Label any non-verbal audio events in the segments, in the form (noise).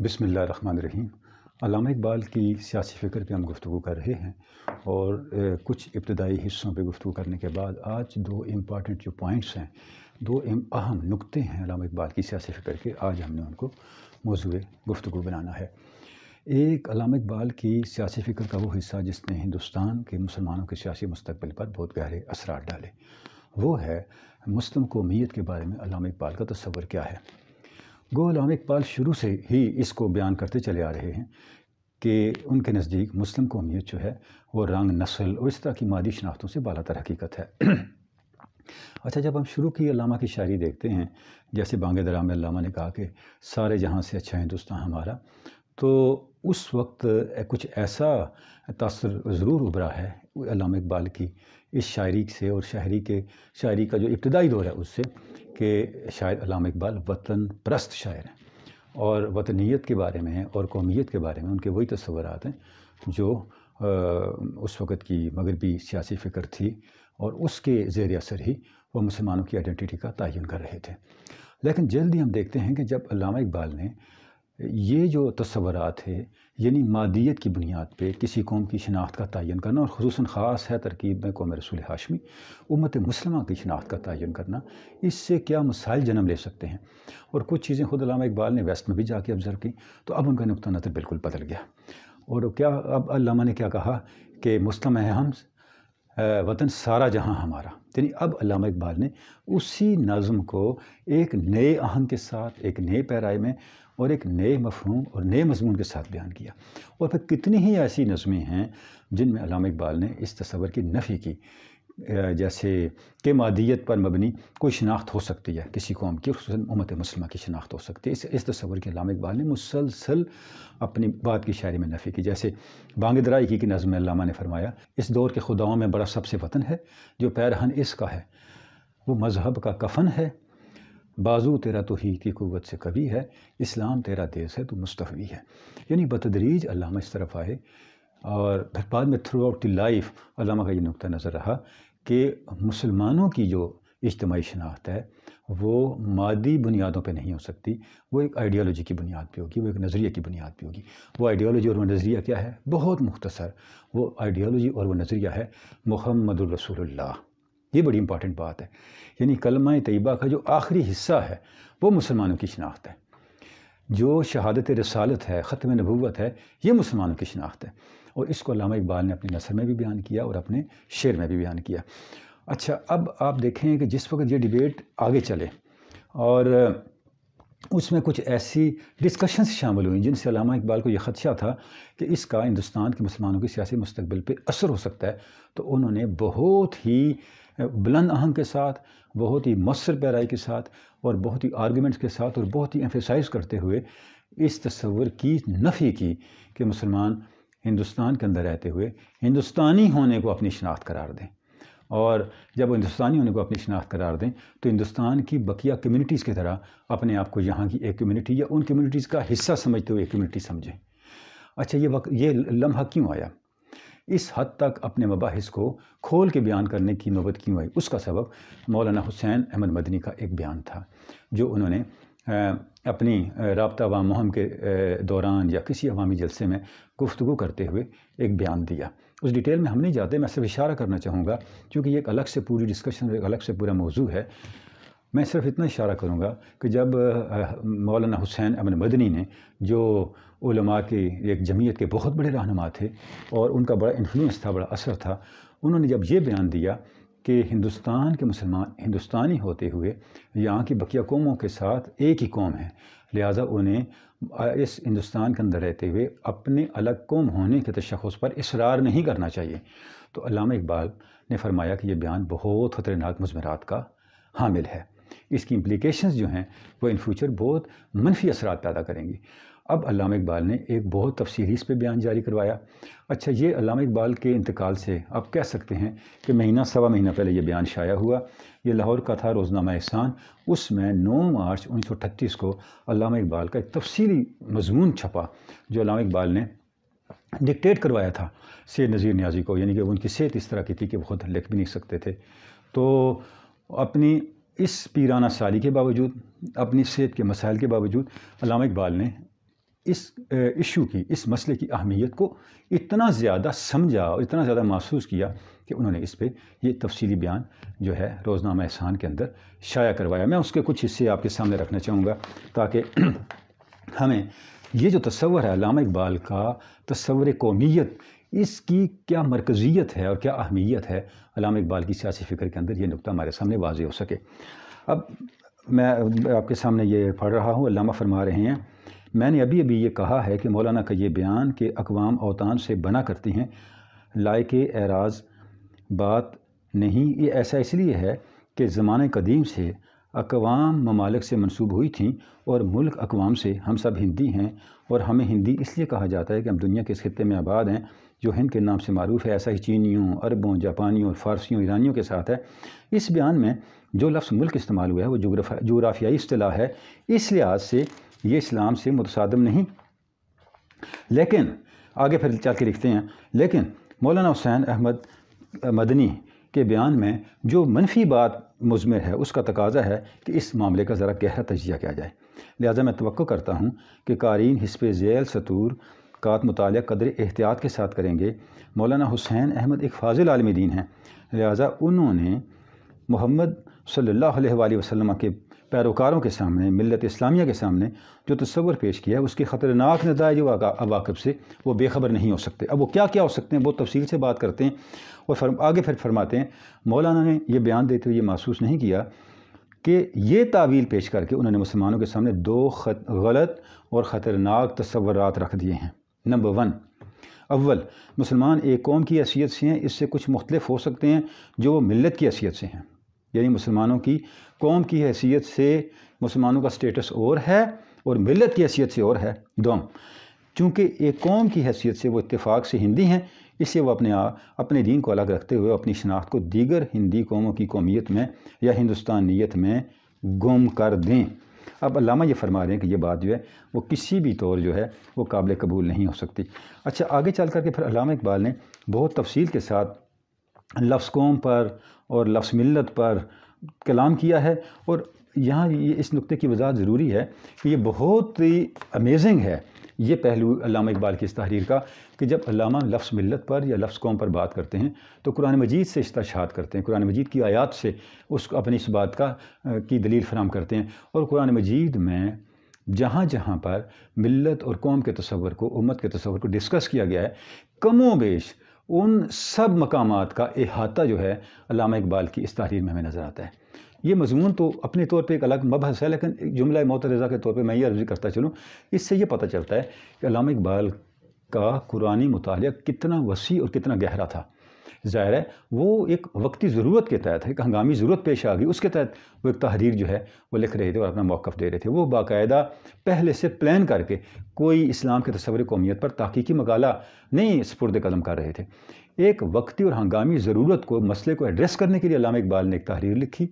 बसमीम अलामा इकबाल की सियासी फ़िक्र पर हम गुफ्तु कर रहे हैं और ए, कुछ इब्तदाई हिस्सों पर गुफ्तु करने के बाद आज दो इम्पॉर्टेंट जो पॉइंट्स हैं दो अहम नुकते हैं इकबाल की सियासी फ़िक्र के आज हमने उनको मौजू गुफ्तु बनाना है एक अलाम इकबाल की सियासी फ़िक्र का वो हिस्सा जिसने हिंदुस्तान के मुसलमानों के सियासी मुस्तबिल पर बहुत गहरे असरार डाले वो है मुस्लिम कौमीत के बारे में इकबाल का तस्वर क्या है गो इकबाल शुरू से ही इसको बयान करते चले आ रहे हैं कि उनके नज़दीक मुस्लिम कौमियत जो है वो रंग नस्ल और इस तरह की मादी शनाख्तों से बाला तर हकीकत है (clears throat) अच्छा जब हम शुरू की अलामा की शायरी देखते हैं जैसे बांगे दराम में अलामा ने कहा कि सारे जहाँ से अच्छा हिंदुस्तान हमारा तो उस वक्त कुछ ऐसा तसर ज़रूर उभरा है अलामा इकबाल की इस शायरी से और शायरी के शायरी का जो इब्तदाई दौर है उससे कि शायद अलाम इकबाल वतन प्रस्त शायर हैं और वतनीत के बारे में और कौमीत के बारे में उनके वही तस्वरत हैं जो आ, उस वक़्त की मगरबी सियासी फ़िक्र थी और उसके ज़ेर असर ही वो मुसलमानों की आइडेंटिटी का तयन कर रहे थे लेकिन जल्द ही हम देखते हैं कि जब अलामा इकबाल ने ये जो तस्वरत है यानी मादियत की बुनियाद पर किसी कौम की शनाख्त का तयन करना और खसूस ख़ास है तरकीब में कौम रसूल हाशमी उमत मुसलमा की शनाख्त का तयन करना इससे क्या मसाइल जन्म ले सकते हैं और कुछ चीज़ें खुद अलामा इकबाल ने वेस्ट में भी जाके ऑब्ज़र्व की तो अब उनका नुकता नज़र बिल्कुल बदल गया और क्या अब अलामा ने क्या कहा कि मुस्लिम है हम वतन सारा जहाँ हमारा यानी अब अलामा इकबाल ने उसी नज़म को एक नए आहंग के साथ एक नए पैराए में और एक नए मफहूम और नए मजमून के साथ बयान किया और फिर कितनी ही ऐसी नज़में हैं जिनमें अलाम इकबाल ने इस तस्वर की नफ़ी की जैसे के मादियत पर मबनी कोई शनाख्त हो सकती है किसी कौम की खूस उमत मुसलमा की शनाख्त हो सकती है इस इस तस्वर के अलाम इकबाल ने मुसलसल अपनी बात की शायरी में नफ़ी की जैसे दराई की, की नज़म अलामा ने फरमाया इस दौर के खुदाओं में बड़ा सबसे वतन है जो पैरहन इसका है वो मज़हब का कफन है बाजू तेरा तो ही की क़वत से कभी है इस्लाम तेरा देश है तो मुस्तफ़ी है यानी बतदरीज अलामा इस तरफ आए और फिर बाद में थ्रू आउट दी लाइफ अलामा का ये नुक़ नज़र रहा कि मुसलमानों की जो इजतमाही शनाख्त है वो मादी बुनियादों पे नहीं हो सकती वो एक आइडियोलॉजी की बुनियाद पे होगी वो एक नज़रिए की बुनियाद पे होगी वो आइडियोलॉजी और वो नज़रिया क्या है बहुत मुख्तसर वो आइडियोलॉजी और वो नज़रिया है मोहम्मद रसूलुल्लाह ये बड़ी इंपॉर्टेंट बात है यानी कलमा तयबा का जो आखिरी हिस्सा है वो मुसलमानों की शनाख्त है जो शहादत रसालत है ख़त्म नबूत है ये मुसलमानों की शनाख्त है और इसको अलामा इकबाल ने अपनी नसर में भी बयान किया और अपने शेर में भी बयान किया अच्छा अब आप देखें कि जिस वक्त ये डिबेट आगे चले और उसमें कुछ ऐसी डिस्कशंस शामिल हुई जिनसे अलामा इकबाल को यह ख़दशा था कि इसका हिंदुस्तान के मुसलमानों के सियासी मुस्तबिल पर असर हो सकता है तो उन्होंने बहुत ही बुलंद आहंग के साथ बहुत ही मौसर पैराई के साथ और बहुत ही आर्गूमेंट्स के साथ और बहुत ही एम्फेसाइज करते हुए इस तस्वर की नफ़ी की कि मुसलमान हिंदुस्तान के अंदर रहते हुए हिंदुस्तानी होने को अपनी शनाख्त करार दें और जब वो हिंदुस्तानी होने को अपनी शिनाख्त करार दें तो हिंदुस्तान की बकिया कम्यूनिटीज़ की तरह अपने आप को यहाँ की एक कम्यूनिटी या उन कम्यूनिटीज़ का हिस्सा समझते हुए एक कम्यूनिटी समझें अच्छा ये वक्त ये लम्हा क्यों आया इस हद तक अपने मबास को खोल के बयान करने की नौबत क्यों आई उसका सबब मौलाना हुसैन अहमद मदनी का एक बयान था जो उन्होंने अपनी रबता वाम मुहम के दौरान या किसी अवामी जलसे में गुफ्तु करते हुए एक बयान दिया उस डिटेल में हम नहीं जाते मैं सिर्फ इशारा करना चाहूँगा क्योंकि ये एक अलग से पूरी डिस्कशन एक अलग से पूरा मौजू है मैं सिर्फ इतना इशारा करूँगा कि जब मौलाना हुसैन अमन मदनी ने जो उलमा की एक जमीयत के बहुत बड़े रहनुमा थे और उनका बड़ा इन्फ्लुएंस था बड़ा असर था उन्होंने जब ये बयान दिया कि हिंदुस्तान के मुसलमान हिंदुस्तानी होते हुए यहाँ की बकिया कौमों के साथ एक ही कौम है लिहाजा उन्हें इस हिंदुस्तान के अंदर रहते हुए अपने अलग कौम होने के तशखस पर इसरार नहीं करना चाहिए तो अलामा इकबाल ने फरमाया कि यह बयान बहुत ख़तरनाक मजमरात का हामिल है इसकी इम्प्लिकेशंस जो हैं वो इन फ्यूचर बहुत मनफी असरा पैदा करेंगी अब अलामा इकबाल ने एक बहुत तफसीली इस पर बयान जारी करवाया अच्छा ये अलामा इकबाल के इंतकाल से आप कह सकते हैं कि महीना सवा महीना पहले ये बयान शाया हुआ ये लाहौर का था रोज़नामा एहसान उसमें 9 मार्च उन्नीस को अलामा इकबाल का एक तफसीली मजमून छपा जो अलामा इकबाल ने डिक्टेट करवाया था सैद नज़ीर न्याजी को यानी कि उनकी सेहत इस तरह की थी कि बहुत लिख भी नहीं सकते थे तो अपनी इस पीराना साली के बावजूद अपनी सेहत के मसाइल के बावजूद अलामा इकबाल ने इस इशू की इस मसले की अहमियत को इतना ज़्यादा समझा और इतना ज़्यादा महसूस किया कि उन्होंने इस पर यह तफसली बयान जो है रोज़नामा एहसान के अंदर शाया करवाया मैं उसके कुछ हिस्से आपके सामने रखना चाहूँगा ताकि (clears throat) हमें ये जो तस्वर है लामा इकबाल का तस्वर कौमीत इसकी क्या मरकज़ियत है और क्या अहमियत है अलाम इकबाल की सियासी फ़िक्र के अंदर ये नुकता हमारे सामने वाजी हो सके अब मैं आपके सामने ये पढ़ रहा हूँ अलामा फरमा रहे हैं मैंने अभी अभी ये कहा है कि मौलाना का ये बयान कि अकवाम अवतान से बना करती हैं लायक एराज बात नहीं ये ऐसा इसलिए है कि ज़माने कदीम से अकवाम ममालक से मनसूब हुई थी और मुल्क अकवाम से हम सब हिंदी हैं और हमें हिंदी इसलिए कहा जाता है कि हम दुनिया के इस खत्े में आबाद हैं जो हिंद के नाम से मरूफ है ऐसा ही चीनीों अरबों जापानियों फ़ारसियों ईरानियों के साथ है इस बयान में जो लफ्ज़ मुल्क इस्तेमाल हुआ है वो जोग्राफा जोग्राफियाई असलाह है इस लिहाज से ये इस्लाम से मुतसादम नहीं लेकिन आगे फिर चल के लिखते हैं लेकिन मौलाना हुसैन अहमद मदनी के बयान में जो मनफी बात मुजमर है उसका तकाजा है कि इस मामले का ज़रा गहरा तजिया किया जाए लिहाजा मैं तो करता हूँ कि कारीन हिस्प जैल सतूर का मुताल कदर एहतियात के साथ करेंगे मौलाना हुसैन अहमद एक फाजिल आलमी दीन हैं लिहाजा उन्होंने मोहम्मद सल्ला वसम के पैरोकारों के सामने मिलत इस्लामिया के सामने जो तस्वर पेश किया है उसके ख़तरनाक नतज वाकब से वो बेखबर नहीं हो सकते अब वो क्या क्या हो सकते हैं बहुत तफसील से बात करते हैं और फर, आगे फिर फरमाते हैं मौलाना ने यह बयान देते हुए ये महसूस नहीं किया कि ये तावील पेश करके उन्होंने मुसलमानों के सामने दो गलत और ख़तरनाक तस्वरत रख दिए हैं नंबर वन अव्वल मुसलमान एक कौम की हैसियत से हैं इससे कुछ मुख्तलिफ हो सकते हैं जो मिलत की हैसियत से हैं यानी मुसलमानों की कौम की हैसियत से मुसलमानों का स्टेटस और है और मिलत की हैसियत से और है दोम चूँकि एक कौम की हैसियत से वो इतफ़ाक़ से हिंदी हैं इसलिए वह अपने आ, अपने दीन को अलग रखते हुए अपनी शनाख्त को दीगर हिंदी कौमों की कौमियत में या हिंदुस्तानियत में गुम कर दें अब अलामा ये फरमा रहे हैं कि ये बात जो है वो किसी भी तौर जो है वो काबिल कबूल नहीं हो सकती अच्छा आगे चल करके फिर अलामा इकबाल ने बहुत तफसील के साथ लफ्स कौम पर और लफ्स मिलत पर कलाम किया है और यहाँ ये इस नुक्ते की वजह ज़रूरी है कि ये बहुत ही अमेजिंग है ये पहलू अलामा इकबाल की इस तहरीर का कि जब अलामा लफ्स मिलत पर या लफ्स कौम पर बात करते हैं तो कुरान मजीद से इस्ताशात करते हैं कुरान मजीद की आयात से उस अपनी इस बात का की दलील फराम करते हैं और कुरान मजीद में जहाँ जहाँ पर मिलत और कौम के तस्वर को उम्मत के तस्वर को डिस्कस किया गया है कमो बेश उन सब मकाम का अहाता जो है अलामा इकबाल की इस तहरीर में हमें नज़र आता है ये मजमून तो अपने तौर पर एक अलग मबहस है लेकिन एक जुमला मोतरज़ा के तौर पर मैं ये अर्जी करता चलूँ इससे ये पता चलता है कि अलामा इकबाल का कुरानी मुताल कितना वसी और कितना गहरा था ज़ाहिर है वो एक वक्ती ज़रूरत के तहत एक हंगामी ज़रूरत पेश आ गई उसके तहत वो एक तहरीर जो है वो लिख रहे थे और अपना मौक़ दे रहे थे वो बाकायदा पहले से प्लान करके कोई इस्लाम के तस्वर कौमियत पर तहकीकी मकाला नहीं सपुरद कदम कर रहे थे एक वक्ती और हंगामी ज़रूरत को मसले को एड्रेस करने के लिए अलामा इकबाल ने एक तहरीर लिखी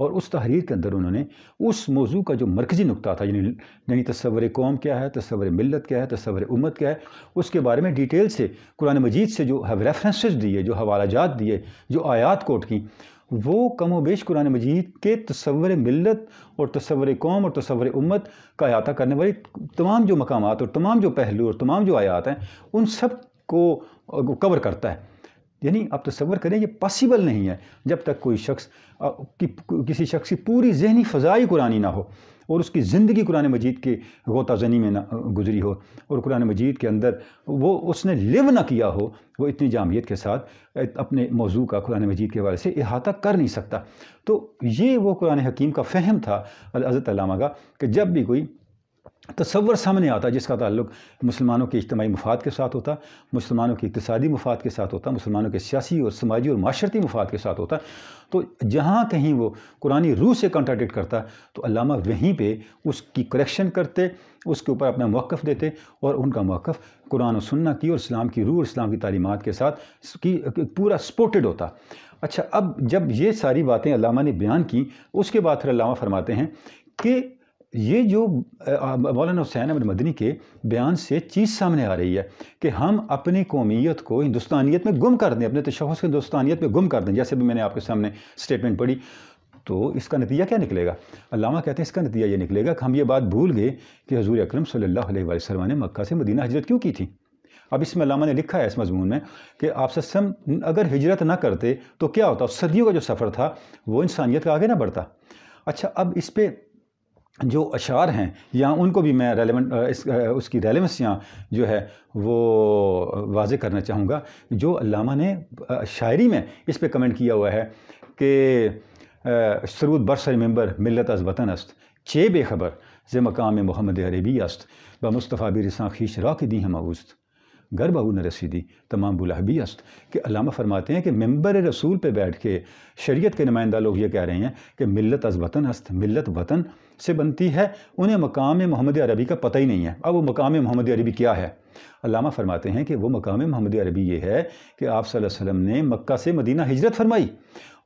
और उस तहरीर के अंदर उन्होंने उस मौजू का जो मरकज़ी नुकता था यानी यानी तस्वर कौम क्या है तस्वर मिलत क्या है तस्वर उम्मत क्या है उसके बारे में डिटेल से कुरान मजीद से जो रेफरेंसेस दिए जो हवाला जात दिए जो आयात कोट की वो कम वेश कुरान मजीद के तस्वर मिलत और तस्वर कौम और तस्वर उम्मत का अहाता करने वाली तमाम जो मकाम और तमाम जो पहलू और तमाम जो आयात हैं उन सब को कवर करता है यानी आप तस्वर करें ये पॉसिबल नहीं है जब तक कोई शख्स कि, किसी शख्स की पूरी जहनी फ़जाई कुरानी ना हो और उसकी ज़िंदगी कुरान मजीद के गोता जनी में ना गुजरी हो और कुरान मजीद के अंदर वो उसने लिव ना किया हो वो इतनी जामियत के साथ अपने मौजू का कुरान मजीद के हवाले से अहाता कर नहीं सकता तो ये वो कुरान हकीम का फ़हम था हज़रत का कि जब भी कोई तस्वर सामने आता जिसका ताल्लुक मुसलमानों के इज्तमी मफाद के साथ होता मुसलमानों के इकतदी मफाद के साथ होता मुसलमानों के सियासी और समाजी और माशरती मफाद के साथ होता तो जहाँ कहीं वो कुरानी रूह से कॉन्ट्राडिक्ट करता तो अलामा वहीं पे उसकी करेक्शन करते उसके ऊपर अपना मौक़ देते और उनका मौक़ कुरान सुन्ना की और इस्लाम की रूह और इस्लाम की तलीमत के साथ की पूरा सपोर्टेड होता अच्छा अब जब ये सारी बातें अलामा ने बयान की उसके बाद फिर अलामा फरमाते हैं कि ये जो मौलाना हुसैन अहमद मदनी के बयान से चीज़ सामने आ रही है कि हम अपनी कौमीत को हिंदुस्तानियत में गुम कर दें अपने तशहस को हिंदुस्तानियत में गुम कर दें जैसे भी मैंने आपके सामने स्टेटमेंट पढ़ी तो इसका नतीजा क्या निकलेगा अलामा कहते हैं इसका नतीजा ये निकलेगा कि हम ये बात भूल गए कि हजूर अक्रम सल्ला ने मक्का से मदीना हजरत क्यों की थी अब इसमें अलामा ने लिखा है इस मजमून में कि आप सस्म अगर हिजरत ना करते तो क्या होता सदियों का जो सफ़र था वो इंसानियत का आगे ना बढ़ता अच्छा अब इस पर जो अशार हैं या उनको भी मैं रेलिवेंट इस उसकी रेलिवेंसियाँ जो है वो वाज करना चाहूँगा जो अलामा ने शायरी में इस पर कमेंट किया हुआ है कि सरूद बरस रिमेंबर मिलत अज वतन अस्त चे बेखबर ज मकाम मोहम्मद अरबी अस्त ब मुस्तफ़ा रिसा खीश शरा के दी हम अवस्त गर बहू न रसीदी तमाम बुलाहबी अस्त कि अलामा फरमाते हैं कि मम्बर रसूल पर बैठ के शरीत के नुमाइंदा लोग ये कह रहे हैं कि मिलत अज वतन अस्त मिलत वतन से बनती है उन्हें मकाम मोहम्मद अरबी का पता ही नहीं है अब वो मकाम मोहम्मद अरबी क्या है अलामा फरमाते हैं कि वो मकाम मोहम्मद अरबी ये है कि आप वसल्लम ने मक्का से मदीना हिजरत फरमाई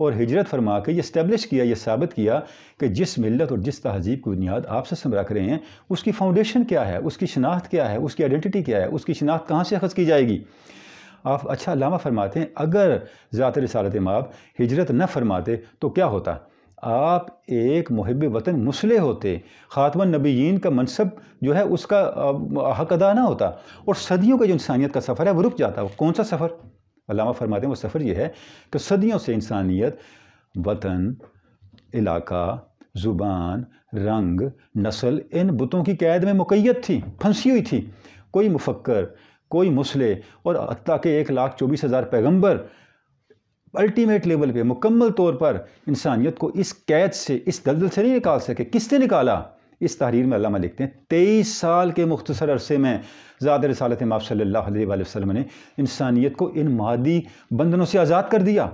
और हिजरत फरमा के ये इस्टेब्लिश किया ये साबित किया कि जिस मिलत और जिस तहजीब की बुनियाद आपसे हम रख रहे हैं उसकी फ़ाउंडेशन क्या है उसकी शनाख्त क्या है उसकी आइडेंटिटी क्या है उसकी शनाख्त कहाँ से अखज़ की जाएगी आप अच्छा लामा फरमाते हैं अगर ज़ात रसालत माब हिजरत न फरमाते तो क्या होता आप एक महब वतन मुसले होते ख़ातमा नबीन का मनसब जो है उसका हक अदा ना होता और सदियों का जो इंसानियत का सफ़र है वो रुक जाता वो कौन सा सफ़र अलामा फरमाते हैं वो सफ़र ये है कि सदियों से इंसानियत वतन इलाका ज़ुबान रंग नस्ल इन बुतों की कैद में मुकैत थी फंसी हुई थी कोई मुफक्र कोई मुसले और हती के एक लाख चौबीस हज़ार पैगम्बर अल्टीमेट लेवल पे मुकम्मल तौर पर इंसानियत को इस कैद से इस दलदल से नहीं निकाल सके किसने निकाला इस तहरीर में अल्लाह लिखते हैं तेईस साल के मुख्तसर अरसे में ज़्यादा रसालत माफ सल्ला वसलम ने इंसानियत को इन मादी बंधनों से आज़ाद कर दिया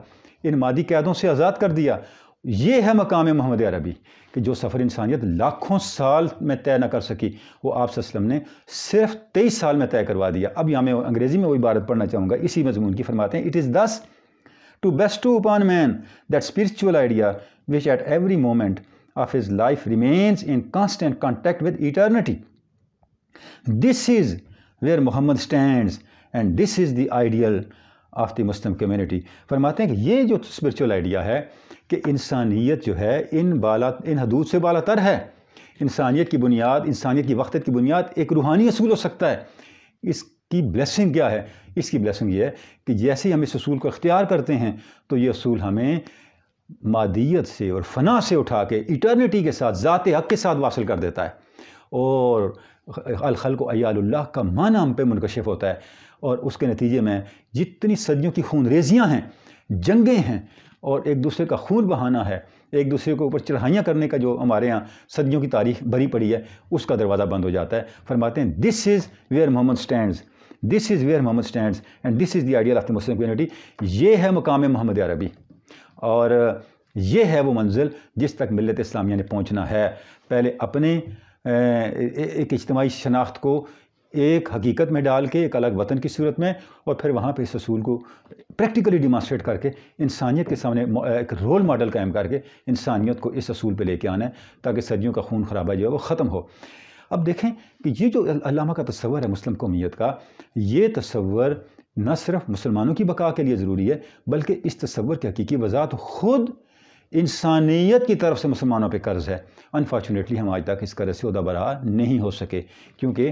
इन मादी कैदों से आज़ाद कर दिया ये है मकाम मोहम्मद अरबी कि जो सफ़र इंसानियत लाखों साल में तय न कर सकी वो आप सल्लम ने सिर्फ तेईस साल में तय करवा दिया अब यहाँ मैं अंग्रेज़ी में वो इबारत पढ़ना चाहूँगा इसी मजमून की फरमाते हैं it is thus to bestow upon man that spiritual idea which at every moment of his life remains in constant contact with eternity. This is where Muhammad stands and this is the ideal of the Muslim community फरमाते हैं कि ये जो spiritual idea है कि इंसानियत जो है इन बाला इन हदूद से बाला तर है इंसानियत की बुनियाद इंसानियत की वक्त की बुनियाद एक रूहानी असूल हो सकता है इसकी ब्लेसिंग क्या है इसकी ब्लेसिंग ये है कि जैसे ही हम इस असूल को अख्तियार करते हैं तो ये असूल हमें मादियत से और फना से उठा के इटर्निटी के साथ ज़ात हक़ के साथ वासिल कर देता है और अलखल को अयाल्ला का मान हम पे मुनकशिफ़ होता है और उसके नतीजे में जितनी सदियों की खून रेजियाँ हैं जंगें हैं और एक दूसरे का खून बहाना है एक दूसरे के ऊपर चढ़ाइयाँ करने का जो हमारे यहाँ सदियों की तारीख भरी पड़ी है उसका दरवाज़ा बंद हो जाता है फरमाते हैं this is where Mohammed stand this is where Mohammed stand and this is the ideal of the Muslim community ये है मुकाम मोहम्मद अरबी और uh, ये है वो मंजिल जिस तक मिलत इस्लामिया ने पहुँचना है पहले अपने uh, एक इजमाही शनाख्त को एक हकीकत में डाल के एक अलग वतन की सूरत में और फिर वहाँ पर इस असूल को प्रैक्टिकली डिमांस्ट्रेट करके इंसानियत के सामने uh, एक रोल मॉडल कायम करके इंसानियत को इस असूल पर लेके आना है ताकि सदियों का खून खराबा जो है वो ख़त्म हो अब देखें कि ये जो अलामा का तस्वर है मुस्लिम कौमीत का ये तस्वर न सिर्फ मुसलमानों की बका के लिए ज़रूरी है बल्कि इस तस्वर की हकीकी वजात ख़ुद इंसानियत की तरफ से मुसलमानों पर कर्ज़ है अनफॉर्चुनेटली हम आज तक इस कर्ज़ से उदा बरहा नहीं हो सके क्योंकि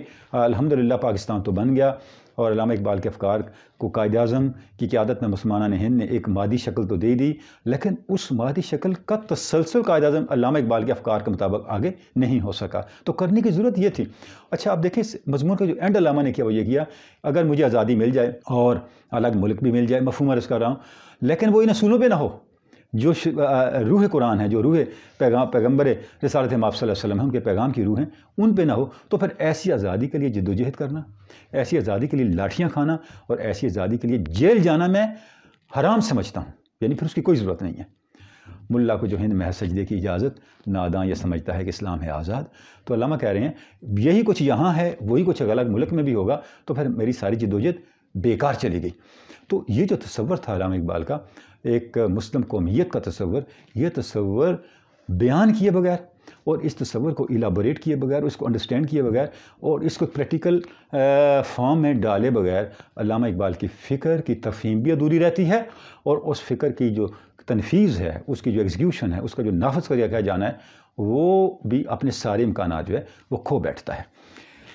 अलहमदिल्ला पाकिस्तान तो बन गया और अलामा इकबाल के अफकार को कायद अजम की क्यादत में ने हिंद ने एक मादी शक्ल तो दे दी लेकिन उस मादी शक्ल का तसलसल कायद अजम अलामा इकबाल के अफकार के मुताबिक आगे नहीं हो सका तो करने की ज़रूरत यह थी अच्छा आप देखें इस मजमून का जो एंड अलामा ने किया वो ये किया अगर मुझे आज़ादी मिल जाए और अलग मुल्क भी मिल जाए मफहूम अर्ज़ कर रहा हूँ लेकिन वो इन असूलों पर ना हो जो रूह कुरान है जो रूह पैगाम पैगम्बर रसारत माप वसल्लम है उनके पैगाम की रूह हैं उन पे ना हो तो फिर ऐसी आज़ादी के लिए जद्दोजहद करना ऐसी आज़ादी के लिए लाठियाँ खाना और ऐसी आज़ादी के लिए जेल जाना मैं हराम समझता हूँ यानी फिर उसकी कोई ज़रूरत नहीं है मुल्ला को जो हिंद महज सजदे की इजाज़त नादा यह समझता है कि इस्लाम है आज़ाद तो अलामा कह रहे हैं यही कुछ यहाँ है वही कुछ अलग मुल्क में भी होगा तो फिर मेरी सारी जदोजहद बेकार चली गई तो ये जो तस्वर था अलामा इकबाल का एक मुस्लिम कौमीत का तस्वर यह तस्वर बयान किए बगैर और इस तस्वर को इलाबोरेट किए बगैर उसको अंडरस्टैंड किए बगैर और इसको प्रैक्टिकल फॉर्म में डाले बगैर अलामा इकबाल की फ़िक्र की तफहीम भी अधूरी रहती है और उस फ़िक्र की जो तनफीज़ है उसकी जो एग्जीक्यूशन है उसका जो नाफज कर दिया जाना है वो भी अपने सारे इम्कान जो है वो खो बैठता है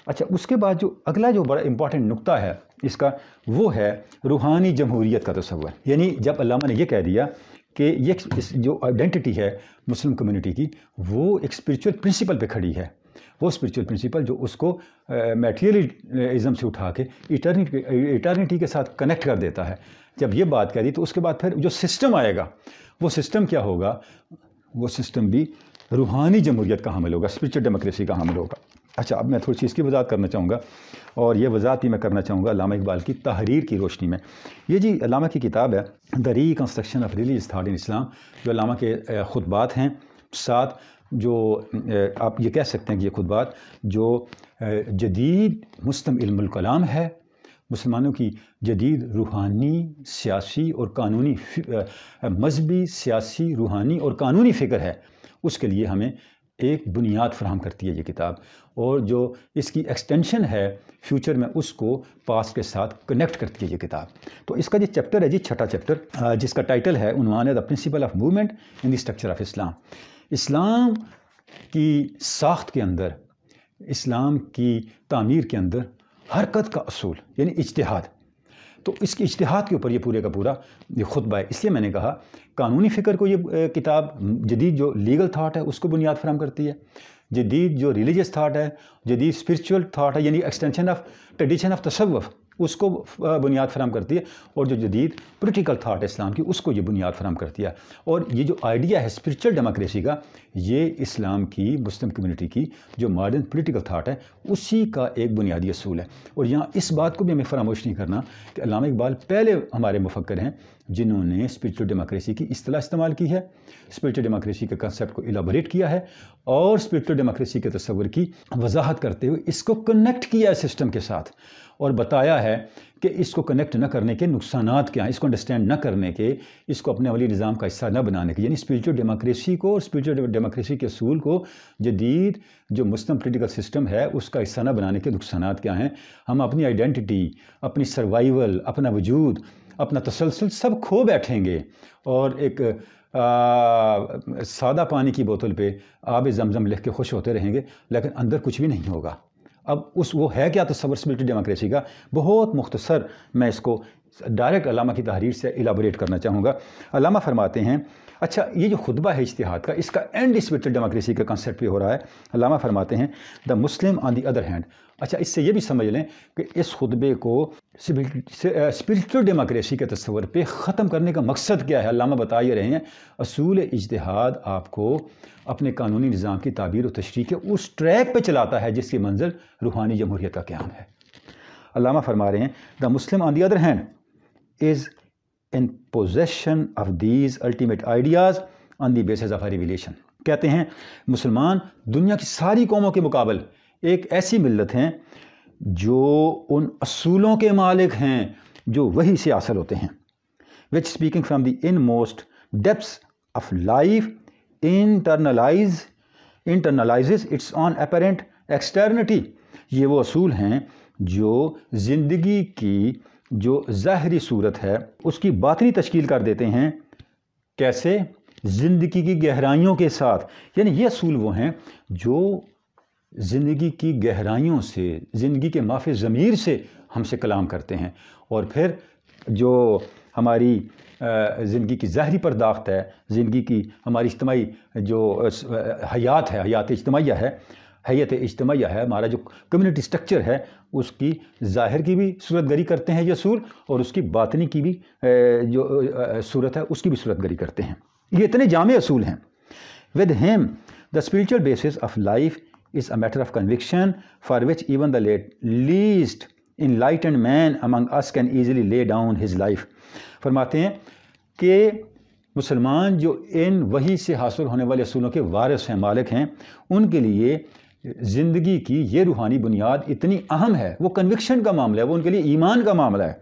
अच्छा उसके बाद जो अगला जो बड़ा इम्पॉर्टेंट नुकता है इसका वो है रूहानी जमहूरीत का तस्वर यानी जब अलामा ने यह कह दिया कि ये इस जो आइडेंटिटी है मुस्लिम कम्युनिटी की वो एक स्पिरिचुअल प्रिंसिपल पे खड़ी है वो स्पिरिचुअल प्रिंसिपल जो उसको मेटेरियलिज्म से उठा के इटर्निटी इटर्निटी के साथ कनेक्ट कर देता है जब ये बात कह दी तो उसके बाद फिर जो सिस्टम आएगा वो सिस्टम क्या होगा वो सिस्टम भी रूहानी जमहूरीत का हमल होगा स्पिरिचुअल डेमोक्रेसी का हमल होगा अच्छा अब मैं थोड़ी सी इसकी वजाहत करना चाहूँगा और ये वजाहत भी मैं करना चाहूँगा लामा इकबाल की तहरीर की रोशनी में ये जी लामा की किताब है the reconstruction of religious thought in Islam जो लामा के खुतबात हैं साथ जो आप ये कह सकते हैं कि ये खुतबात जो जदीद मुस्तम इल्मकलाम है मुसलमानों की जदीद रूहानी सियासी और कानूनी मजहबी सियासी रूहानी और कानूनी फ़िक्र है उसके लिए हमें एक बुनियाद फ्राहम करती है ये किताब और जो इसकी एक्सटेंशन है फ्यूचर में उसको पास्ट के साथ कनेक्ट करती है ये किताब तो इसका जो चैप्टर है जी छठा चैप्टर जिसका टाइटल है उनवान है the principle of movement in the structure of Islam Islam की साख्त के अंदर इस्लाम की तामीर के अंदर हरकत का असूल यानी इजतहाद तो इसके इश्तहाद के ऊपर ये पूरे का पूरा ये खुतबा है इसलिए मैंने कहा कानूनी फ़िक्र को ये किताब जदीद जो लीगल थाट है उसको बुनियाद फराम करती है जदीद जो रिलीजियस थाट है जदीद स्परिचुअल थाट है यानी एक्सटेंशन ऑफ ट्रेडिशन ऑफ तसवफ़ उसको बुनियाद फराम करती है और जो जदीद पोलिटिकल थाट है इस्लाम की उसको ये बुनियाद फराम करती है और ये जो आइडिया है स्परिचुअल डेमोक्रेसी का ये इस्लाम की मुस्लिम कम्यूनिटी की जो मॉडर्न पोलिटिकल थाट है उसी का एक बुनियादी असूल है और यहाँ इस बात को भी हमें फरामोश नहीं करना कि अलामा इकबाल पहले हमारे मुफक्र हैं जिन्होंने स्पिरिचुअल डेमोक्रेसी की अतलाह इस्तेमाल की है स्पिरिचुअल डेमोक्रेसी के कंसेप्ट को इलाबोरेट किया है और स्पिरिचुअल डेमोक्रेसी के तस्वर की वजाहत करते हुए इसको कनेक्ट किया है सिस्टम के साथ और बताया है कि इसको कनेक्ट न करने के नुकसान क्या हैं इसको अंडरस्टैंड न करने के इसको अपने वाली निज़ाम का हिस्सा न बनाने के यानी स्पिरिचुअल डेमोक्रेसी को और स्पिरिचुअल डेमोक्रेसी के असूल को जदीद जो मुस्लिम पोलिटिकल सिस्टम है उसका हिस्सा न बनाने के नुकसान क्या हैं हम अपनी आइडेंटिटी अपनी सर्वाइवल अपना वजूद अपना तसलसल सब खो बैठेंगे और एक सादा पानी की बोतल पे आब जमजम लिख के खुश होते रहेंगे लेकिन अंदर कुछ भी नहीं होगा अब उस वो है क्या तस्वरसबिलिटी डेमोक्रेसी का बहुत मुख्तसर मैं इसको डायरेक्ट अलामा की तहरीर से एलाबोरेट करना चाहूँगा अलामा फरमाते हैं अच्छा ये जो खुतबा है इश्तिहाद का इसका एंड स्पिरिटल डेमोक्रेसी का कंसेप्ट भी हो रहा है अलामा फरमाते हैं the Muslim on the other hand अच्छा इससे ये भी समझ लें कि इस खुतबे को स्पिरिचुअल डेमोक्रेसी के तस्वर पे ख़त्म करने का मकसद क्या है अलामा बता ये रहे हैं असूल इजतहाद आपको अपने कानूनी निज़ाम की ताबीर और तशरी के उस ट्रैक पर चलाता है जिसकी मंजिल रूहानी जमहूरियत का क्याम है अलामा फरमा रहे हैं the Muslim on the other hand is in possession of these ultimate ideas on the basis of revelation कहते हैं मुसलमान दुनिया की सारी कौमों के मुकाबल एक ऐसी मिलत हैं जो उन असूलों के मालिक हैं जो वही से हासिल होते हैं which speaking from the inmost depths of life internalise internalise its own apparent externality ये वो असूल हैं जो ज़िंदगी की जो ज़ाहरी सूरत है उसकी बातनी तश्कील कर देते हैं कैसे ज़िंदगी की गहराइयों के साथ यानी ये असूल वो हैं जो ज़िंदगी की गहराइयों से ज़िंदगी के माफ़ ज़मीर से हमसे कलाम करते हैं और फिर जो हमारी ज़िंदगी की ज़ाहरी पर्दाख्त है ज़िंदगी की हमारी इज्तमाही जो हयात है हयात इज्तमिया है हैत इज्तमिया है हमारा जो कम्युनिटी स्ट्रक्चर है उसकी ज़ाहिर की भी सूरत गरी करते हैं ये और उसकी बातनी की भी जो सूरत है उसकी भी सूरत गरी करते हैं ये इतने जाम असूल हैं with him the spiritual basis of life is a matter of conviction for which even the late least enlightened man among us can easily lay down his life फरमाते हैं कि मुसलमान जो इन वही से हासिल होने वाले असूलों के वारस हैं मालिक हैं उनके लिए ज़िंदगी की ये रूहानी बुनियाद इतनी अहम है वो कन्विक्शन का मामला है वो उनके लिए ईमान का मामला है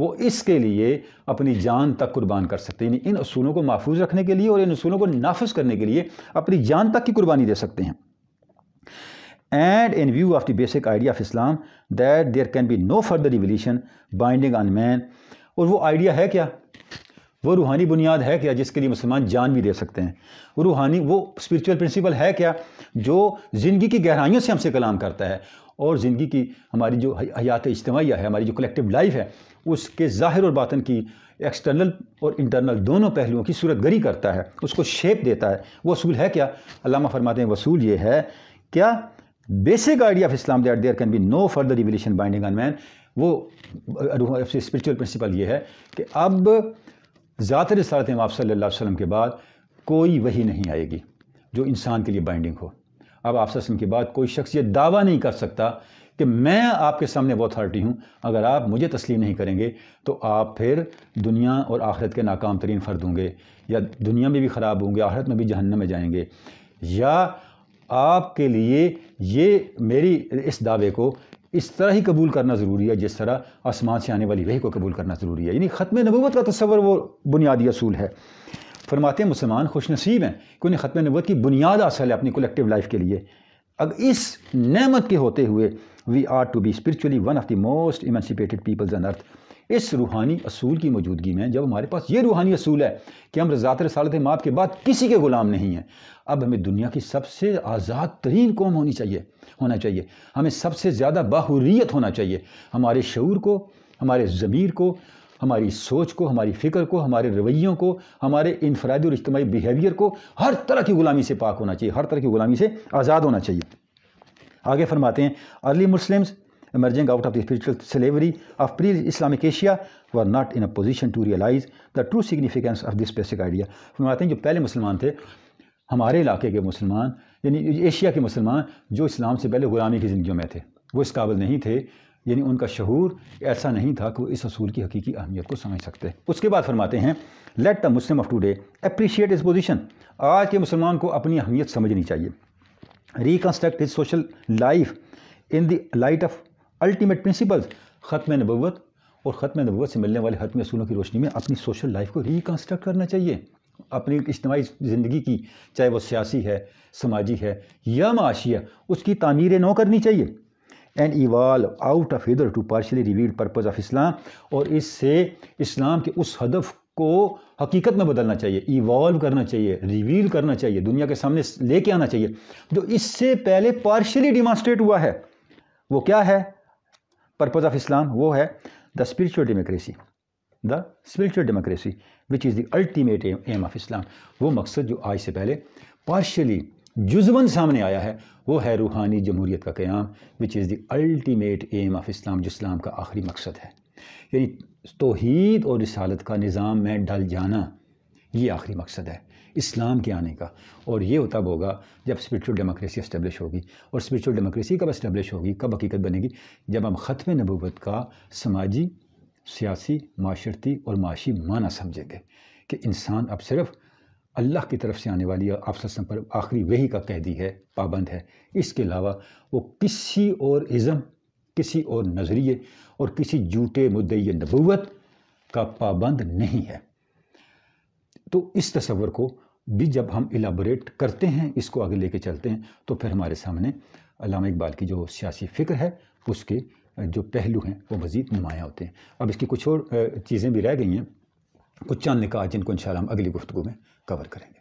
वो इसके लिए अपनी जान तक कुर्बान कर सकते हैं इन असूलों को महफूज रखने के लिए और इन असूलों को नाफज करने के लिए अपनी जान तक की कुर्बानी दे सकते हैं and in view of the basic idea of Islam that there can be no further revolution binding on man और वो आइडिया है क्या वो रूहानी बुनियाद है क्या जिसके लिए मुसलमान जान भी दे सकते हैं वो रूहानी वो स्पिरिचुअल प्रिंसिपल है क्या जो ज़िंदगी की गहराइयों से हमसे कलाम करता है और ज़िंदगी की हमारी जो हयात इज्तमाही है हमारी जो कलेक्टिव लाइफ है उसके ज़ाहिर और बातन की एक्सटर्नल और इंटरनल दोनों पहलुओं की सूरत गरी करता है उसको शेप देता है वो असूल है क्या अलामा फरमाते हैं वसूल ये है क्या basic idea of Islam that there can be no further revolution binding on man वो स्पिरिचुअल प्रिंसिपल ये है कि अब ज़्यादा रसालत आप वसम के बाद कोई वही नहीं आएगी जो इंसान के लिए बाइंडिंग हो अब आप वसम के बाद कोई शख्स ये दावा नहीं कर सकता कि मैं आपके सामने वो अथॉरिटी हूँ अगर आप मुझे तस्लीम नहीं करेंगे तो आप फिर दुनिया और आखिरत के नाकाम तरीन फ़र्द होंगे या दुनिया में भी ख़राब होंगे आखिरत में भी जहन्नम में जाएंगे या आपके लिए ये मेरी इस दावे को इस तरह ही कबूल करना ज़रूरी है जिस तरह आसमान से आने वाली वही को कबूल करना ज़रूरी है यानी ख़त्म नबूत का तस्वर वो बुनियादी असूल है फरमाते मुसलमान खुश नसीब हैं कि उन्हें ख़त्म नबूत की बुनियाद असल है अपनी कलेक्टिव लाइफ के लिए अब इस नमत के होते हुए we are to be spiritually one of the most emancipated peoples on earth इस रूहानी असूल की मौजूदगी में जब हमारे पास ये रूहानी असूल है कि हम रजात रसालत मात के बाद किसी के ग़ुलाम नहीं हैं अब हमें दुनिया की सबसे आज़ाद तरीन कौम होनी चाहिए होना चाहिए हमें सबसे ज़्यादा बाहुरीत होना चाहिए हमारे शूर को हमारे ज़मीर को हमारी सोच को हमारी फ़िक्र को हमारे रवैयों को हमारे इनफरादी और इज्तमी बिहेवियर को हर तरह की ग़ुलामी से पाक होना चाहिए हर तरह की ग़ुलामी से आज़ाद होना चाहिए आगे फरमाते हैं early Muslims emerging out of the spiritual slavery of pre-Islamic Asia were not in a position to realize the true significance of this basic idea. फरमाते हैं जो पहले मुसलमान थे हमारे इलाके के मुसलमान यानी एशिया के मुसलमान जो इस्लाम से पहले ग़ुलामी की ज़िंदगी में थे वो इस काबिल नहीं थे यानी उनका शहूर ऐसा नहीं था कि वो इस असूल की हकीकी अहमियत को समझ सकते उसके बाद फरमाते हैं let the Muslim of today appreciate his position आज के मुसलमान को अपनी अहमियत समझनी चाहिए reconstruct his social life in the light of ultimate principles ख़त्म नबूत और ख़त्म नबूत से मिलने वाले हतम असूलों की रोशनी में अपनी सोशल लाइफ को रिकन्स्ट्रक्ट करना चाहिए अपनी इज्तमी ज़िंदगी की चाहे वो सियासी है समाजी है या माशी है उसकी तमीरें नौ करनी चाहिए and evolve out of hitherto partially revealed purpose of Islam और इससे इस्लाम के उस हदफ को हकीकत में बदलना चाहिए इवॉल्व करना चाहिए रिवील करना चाहिए दुनिया के सामने लेके आना चाहिए जो इससे पहले पार्शली डिमॉन्स्ट्रेट हुआ है वो क्या है पर्पज़ ऑफ इस्लाम वो है the spiritual democracy the spiritual democracy which is the ultimate aim of Islam वो मकसद जो आज से पहले पार्शली जुजवन सामने आया है वो है रूहानी जमहूरीत का क्याम which is the ultimate aim of Islam जो इस्लाम का आखिरी मकसद है यानी तोहद और रिसालत का निज़ाम में डल जाना ये आखिरी मकसद है इस्लाम के आने का और ये तब होगा जब स्परिचुअल डेमोक्रेसी इस्टेब्लिश होगी और स्परिचुअल डेमोक्रेसी कब इस्टेब्लिश होगी कब हकीकत बनेगी जब हम ख़त्म नबूत का समाजी सियासी माशरती और माशी माना समझेंगे कि इंसान अब सिर्फ़ अल्लाह की तरफ से आने वाली अफसम पर आखिरी वही का कैदी है पाबंद है इसके अलावा वो किसी और इज़म किसी और नज़रिए और किसी जूटे मुद्दे नबूत का पाबंद नहीं है तो इस तस्वर को भी जब हम इलाबोरेट करते हैं इसको आगे लेके चलते हैं तो फिर हमारे सामने अलामा इकबाल की जो सियासी फ़िक्र है उसके जो पहलू हैं वो मज़ीद नुमायाँ होते हैं अब इसकी कुछ और चीज़ें भी रह गई हैं कुछ चांद निकाह जिनको इन हम अगली गुफ्तु में कवर करेंगे